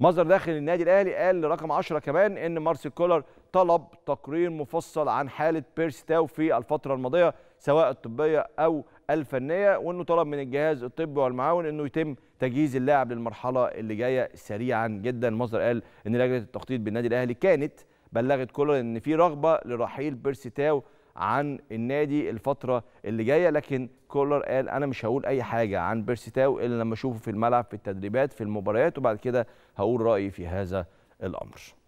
مصدر داخل النادي الاهلي قال لرقم 10 كمان ان مارسيل كولر طلب تقرير مفصل عن حاله بيرسي تاو في الفتره الماضيه سواء الطبيه او الفنيه وانه طلب من الجهاز الطبي والمعاون انه يتم تجهيز اللاعب للمرحله اللي جايه سريعا جدا المصدر قال ان لجنه التخطيط بالنادي الاهلي كانت بلغت كولر ان في رغبه لرحيل بيرسي تاو عن النادي الفتره اللي جايه لكن كولر قال انا مش هقول اي حاجه عن بيرسيتاو الا لما اشوفه في الملعب في التدريبات في المباريات وبعد كده هقول رايي في هذا الامر